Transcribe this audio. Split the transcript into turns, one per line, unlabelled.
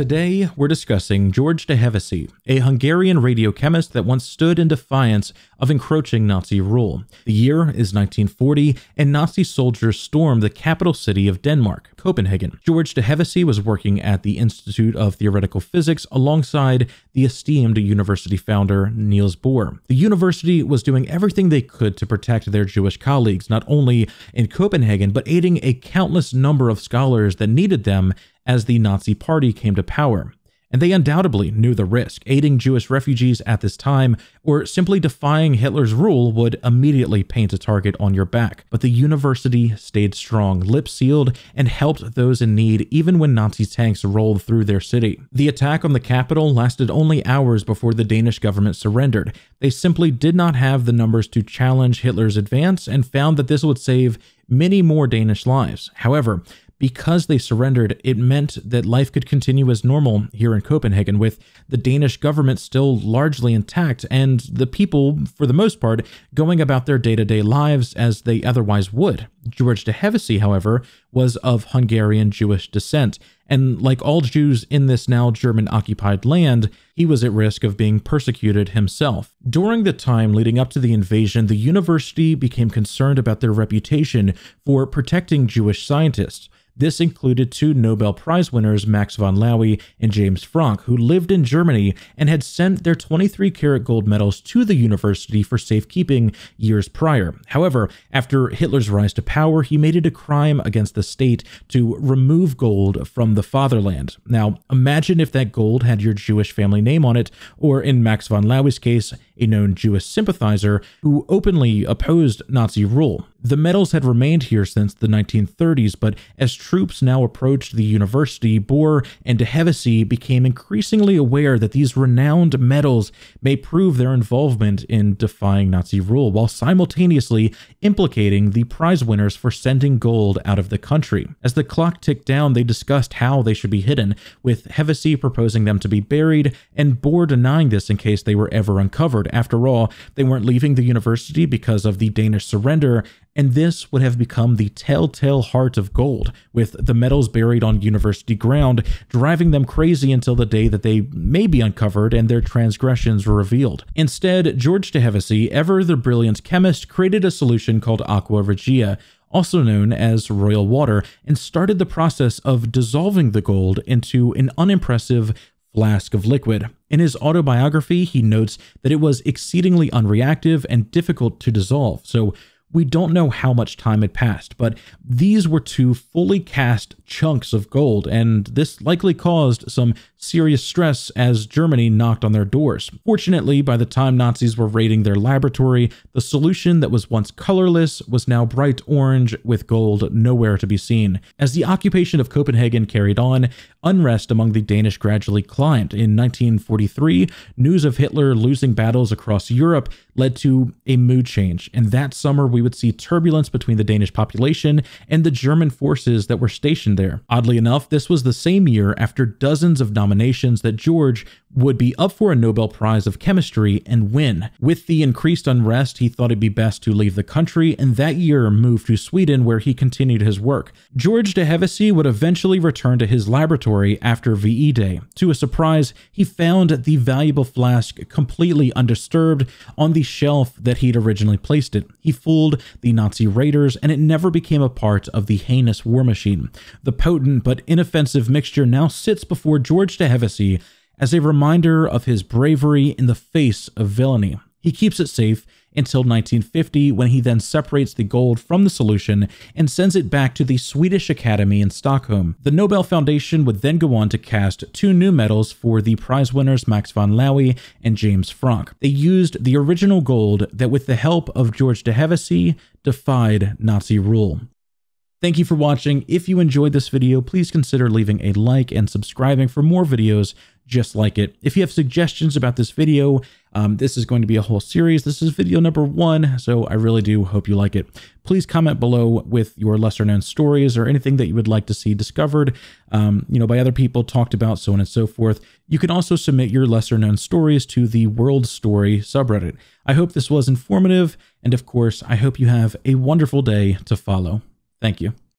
Today, we're discussing George de Hevesy, a Hungarian radiochemist that once stood in defiance of encroaching Nazi rule. The year is 1940, and Nazi soldiers storm the capital city of Denmark, Copenhagen. George de Hevesy was working at the Institute of Theoretical Physics alongside the esteemed university founder Niels Bohr. The university was doing everything they could to protect their Jewish colleagues, not only in Copenhagen, but aiding a countless number of scholars that needed them as the Nazi Party came to power and they undoubtedly knew the risk. Aiding Jewish refugees at this time or simply defying Hitler's rule would immediately paint a target on your back. But the university stayed strong, lip sealed, and helped those in need even when Nazi tanks rolled through their city. The attack on the capital lasted only hours before the Danish government surrendered. They simply did not have the numbers to challenge Hitler's advance and found that this would save many more Danish lives. However, because they surrendered, it meant that life could continue as normal here in Copenhagen, with the Danish government still largely intact and the people, for the most part, going about their day to day lives as they otherwise would. George de Hevesy, however, was of Hungarian Jewish descent, and like all Jews in this now German occupied land, he was at risk of being persecuted himself. During the time leading up to the invasion, the university became concerned about their reputation for protecting Jewish scientists. This included two Nobel Prize winners, Max von Laue and James Franck, who lived in Germany and had sent their 23 karat gold medals to the university for safekeeping years prior. However, after Hitler's rise to power, he made it a crime against the state to remove gold from the fatherland. Now, imagine if that gold had your Jewish family name on it, or in Max von Laue's case, a known Jewish sympathizer who openly opposed Nazi rule. The medals had remained here since the 1930s, but as troops now approached the university, Bohr and de Hevesy became increasingly aware that these renowned medals may prove their involvement in defying Nazi rule, while simultaneously implicating the prize winners for sending gold out of the country. As the clock ticked down, they discussed how they should be hidden, with Hevesy proposing them to be buried and Bohr denying this in case they were ever uncovered, after all, they weren't leaving the university because of the Danish surrender, and this would have become the telltale heart of gold, with the medals buried on university ground, driving them crazy until the day that they may be uncovered and their transgressions were revealed. Instead, George de Hevesy, ever the brilliant chemist, created a solution called aqua regia, also known as royal water, and started the process of dissolving the gold into an unimpressive flask of liquid. In his autobiography, he notes that it was exceedingly unreactive and difficult to dissolve, so we don't know how much time had passed, but these were two fully cast chunks of gold, and this likely caused some serious stress as Germany knocked on their doors. Fortunately, by the time Nazis were raiding their laboratory, the solution that was once colorless was now bright orange with gold nowhere to be seen. As the occupation of Copenhagen carried on, unrest among the Danish gradually climbed. In 1943, news of Hitler losing battles across Europe led to a mood change, and that summer we would see turbulence between the Danish population and the German forces that were stationed there. Oddly enough, this was the same year after dozens of nominations that George would be up for a Nobel Prize of Chemistry and win. With the increased unrest, he thought it'd be best to leave the country and that year moved to Sweden where he continued his work. George de Hevesy would eventually return to his laboratory after VE Day. To his surprise, he found the valuable flask completely undisturbed on the shelf that he'd originally placed it. He fooled the Nazi raiders and it never became a part of the heinous war machine. The potent but inoffensive mixture now sits before George de Hevesy as a reminder of his bravery in the face of villainy. He keeps it safe until 1950 when he then separates the gold from the solution and sends it back to the Swedish Academy in Stockholm. The Nobel Foundation would then go on to cast two new medals for the prize winners Max von Laue and James Franck. They used the original gold that with the help of George de Hevesy defied Nazi rule. Thank you for watching. If you enjoyed this video, please consider leaving a like and subscribing for more videos just like it. If you have suggestions about this video, um, this is going to be a whole series. This is video number one, so I really do hope you like it. Please comment below with your lesser known stories or anything that you would like to see discovered, um, you know, by other people, talked about, so on and so forth. You can also submit your lesser known stories to the World Story subreddit. I hope this was informative, and of course, I hope you have a wonderful day to follow. Thank you.